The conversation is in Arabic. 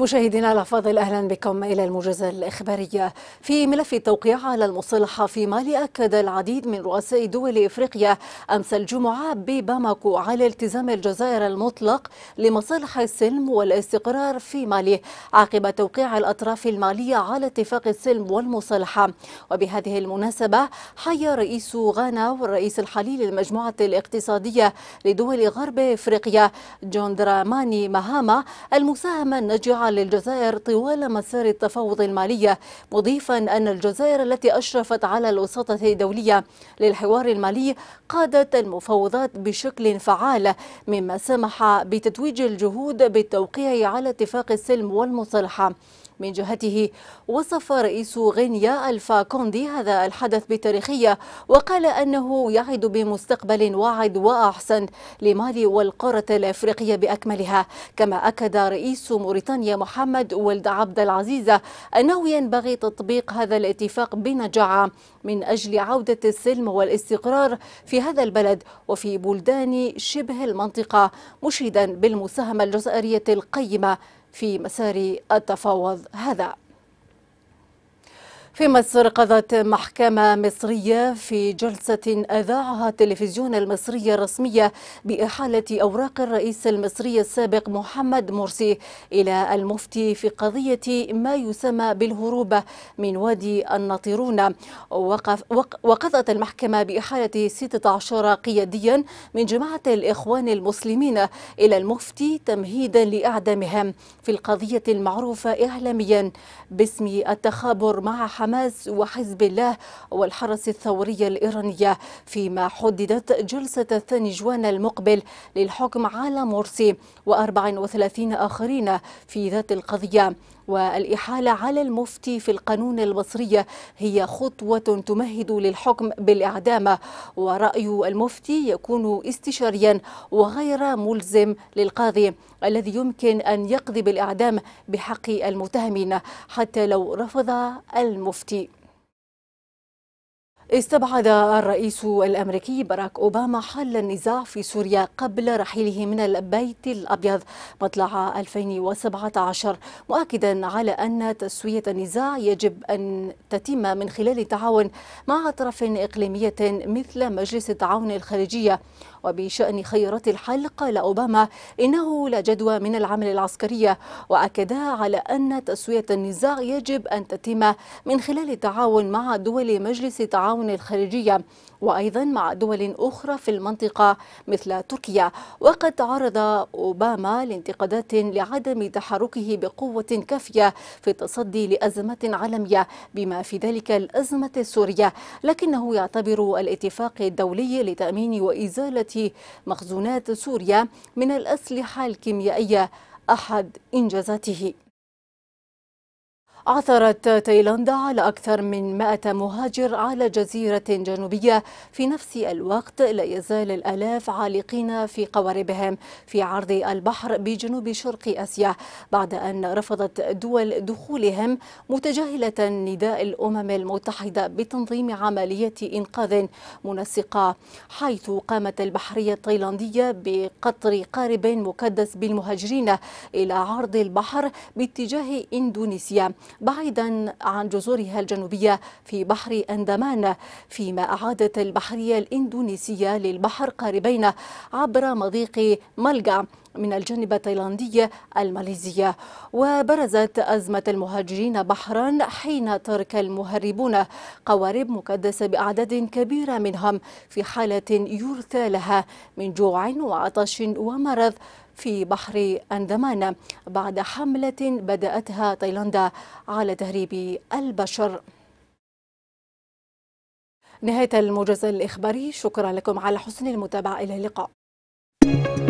مشاهدينا الافاضل اهلا بكم الى الموجزه الاخباريه في ملف التوقيع على المصالحه في مالي اكد العديد من رؤساء دول افريقيا امس الجمعه بباماكو على التزام الجزائر المطلق لمصالح السلم والاستقرار في مالي عقب توقيع الاطراف الماليه على اتفاق السلم والمصالحه وبهذه المناسبه حي رئيس غانا والرئيس الحالي للمجموعه الاقتصاديه لدول غرب افريقيا جون دراماني مهاما المساهمه الناجعه للجزائر طوال مسار التفاوض المالية مضيفا أن الجزائر التي أشرفت على الوساطة الدولية للحوار المالي قادت المفاوضات بشكل فعال مما سمح بتتويج الجهود بالتوقيع على اتفاق السلم والمصالحة من جهته وصف رئيس غينيا الفا كوندي هذا الحدث بتاريخية وقال أنه يعد بمستقبل واعد وأحسن لمالي والقارة الأفريقية بأكملها كما أكد رئيس موريتانيا محمد ولد عبد العزيز أنه ينبغي تطبيق هذا الاتفاق بنجاعة من أجل عودة السلم والاستقرار في هذا البلد وفي بلدان شبه المنطقة مشيدا بالمساهمة الجزائرية القيمة في مسار التفاوض هذا في مصر قضت محكمة مصرية في جلسة أذاعها التلفزيون المصري الرسمية بإحالة أوراق الرئيس المصري السابق محمد مرسي إلى المفتي في قضية ما يسمى بالهروب من وادي الناطرون وقف وقضت المحكمة بإحالة 16 قياديا من جماعة الإخوان المسلمين إلى المفتي تمهيدا لإعدامهم في القضية المعروفة إعلاميا باسم التخابر مع حماس وحزب الله والحرس الثوري الإيرانية فيما حددت جلسة الثاني جوان المقبل للحكم على مرسي و34 آخرين في ذات القضية والإحالة على المفتي في القانون المصري هي خطوة تمهد للحكم بالإعدام ورأي المفتي يكون استشاريا وغير ملزم للقاضي الذي يمكن أن يقضي بالإعدام بحق المتهمين حتى لو رفض المفتي استبعد الرئيس الامريكي باراك اوباما حل النزاع في سوريا قبل رحيله من البيت الابيض مطلع 2017 مؤكدا على ان تسويه النزاع يجب ان تتم من خلال التعاون مع اطراف اقليميه مثل مجلس التعاون الخارجية وبشأن خيارات الحل قال أوباما إنه لا جدوى من العمل العسكرية وأكدا على أن تسوية النزاع يجب أن تتم من خلال التعاون مع دول مجلس التعاون الخارجية وأيضا مع دول أخرى في المنطقة مثل تركيا وقد تعرض أوباما لانتقادات لعدم تحركه بقوة كافية في التصدي لأزمات عالمية بما في ذلك الأزمة السورية لكنه يعتبر الاتفاق الدولي لتأمين وإزالة مخزونات سوريا من الأسلحة الكيميائية أحد إنجازاته عثرت تايلاند على أكثر من 100 مهاجر على جزيرة جنوبية في نفس الوقت لا يزال الآلاف عالقين في قواربهم في عرض البحر بجنوب شرق آسيا بعد أن رفضت دول دخولهم متجاهلة نداء الأمم المتحدة بتنظيم عملية إنقاذ منسقة حيث قامت البحرية التايلاندية بقطر قارب مكدس بالمهاجرين إلى عرض البحر باتجاه إندونيسيا بعيدا عن جزرها الجنوبية في بحر أندمان فيما أعادت البحرية الإندونيسية للبحر قاربين عبر مضيق ملقا من الجانب التايلاندي الماليزية وبرزت أزمة المهاجرين بحرا حين ترك المهربون قوارب مكدسة بأعداد كبيرة منهم في حالة يرثى لها من جوع وعطش ومرض في بحر أندمان بعد حملة بدأتها تايلاندا على تهريب البشر نهاية الموجز الإخباري شكرا لكم على حسن المتابعة إلى اللقاء